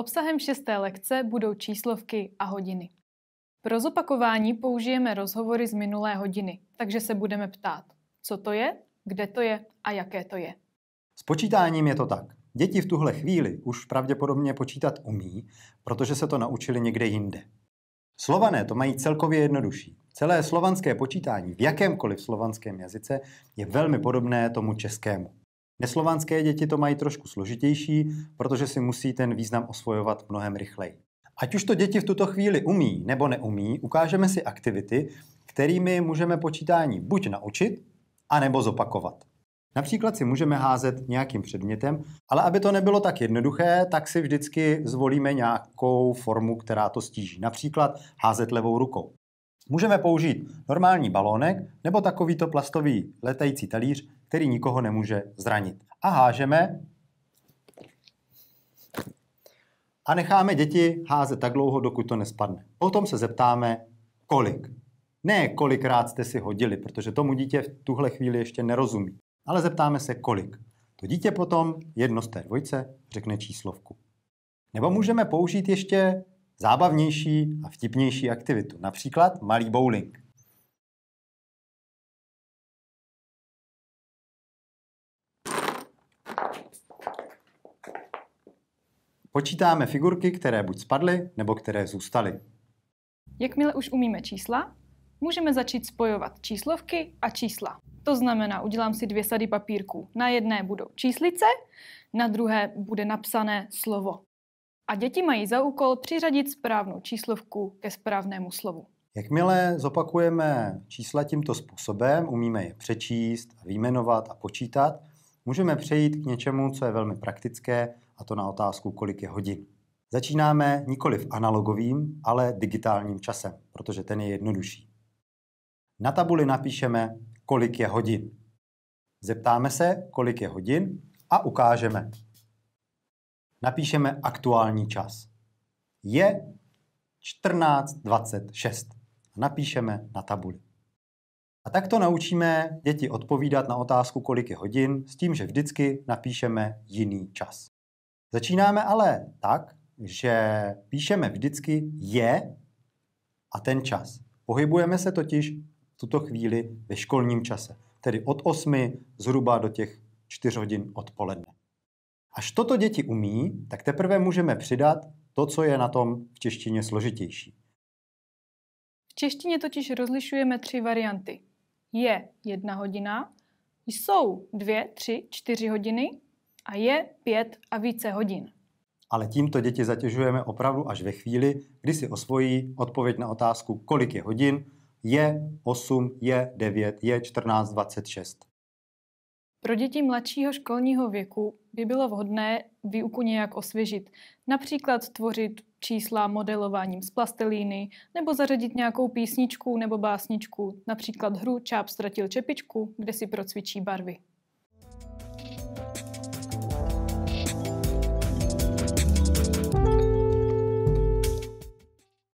Obsahem šesté lekce budou číslovky a hodiny. Pro zopakování použijeme rozhovory z minulé hodiny, takže se budeme ptát, co to je, kde to je a jaké to je. S počítáním je to tak. Děti v tuhle chvíli už pravděpodobně počítat umí, protože se to naučili někde jinde. Slované to mají celkově jednodušší. Celé slovanské počítání v jakémkoliv slovanském jazyce je velmi podobné tomu českému. Neslovanské děti to mají trošku složitější, protože si musí ten význam osvojovat mnohem rychleji. Ať už to děti v tuto chvíli umí nebo neumí, ukážeme si aktivity, kterými můžeme počítání buď naučit, anebo zopakovat. Například si můžeme házet nějakým předmětem, ale aby to nebylo tak jednoduché, tak si vždycky zvolíme nějakou formu, která to stíží. Například házet levou rukou. Můžeme použít normální balónek nebo takovýto plastový letající talíř, který nikoho nemůže zranit. A hážeme a necháme děti házet tak dlouho, dokud to nespadne. Potom se zeptáme, kolik. Ne kolikrát jste si hodili, protože tomu dítě v tuhle chvíli ještě nerozumí. Ale zeptáme se, kolik. To dítě potom jedno z té dvojce řekne číslovku. Nebo můžeme použít ještě zábavnější a vtipnější aktivitu, například malý bowling. Počítáme figurky, které buď spadly, nebo které zůstaly. Jakmile už umíme čísla, můžeme začít spojovat číslovky a čísla. To znamená, udělám si dvě sady papírků. Na jedné budou číslice, na druhé bude napsané slovo a děti mají za úkol přiřadit správnou číslovku ke správnému slovu. Jakmile zopakujeme čísla tímto způsobem, umíme je přečíst, výjmenovat a počítat, můžeme přejít k něčemu, co je velmi praktické, a to na otázku, kolik je hodin. Začínáme nikoli v analogovým, ale digitálním časem, protože ten je jednodušší. Na tabuli napíšeme, kolik je hodin. Zeptáme se, kolik je hodin a ukážeme napíšeme aktuální čas. Je 14.26. Napíšeme na tabuli. A tak to naučíme děti odpovídat na otázku, kolik je hodin, s tím, že vždycky napíšeme jiný čas. Začínáme ale tak, že píšeme vždycky je a ten čas. Pohybujeme se totiž v tuto chvíli ve školním čase, tedy od 8 zhruba do těch 4 hodin odpoledne. Až toto děti umí, tak teprve můžeme přidat to, co je na tom v češtině složitější. V češtině totiž rozlišujeme tři varianty. Je jedna hodina, jsou dvě, tři, čtyři hodiny a je pět a více hodin. Ale tímto děti zatěžujeme opravdu až ve chvíli, kdy si osvojí odpověď na otázku, kolik je hodin, je 8, je 9, je 14, 26. Pro děti mladšího školního věku by bylo vhodné výuku nějak osvěžit, například tvořit čísla modelováním z plastelíny, nebo zařadit nějakou písničku nebo básničku, například hru Čáp ztratil čepičku, kde si procvičí barvy.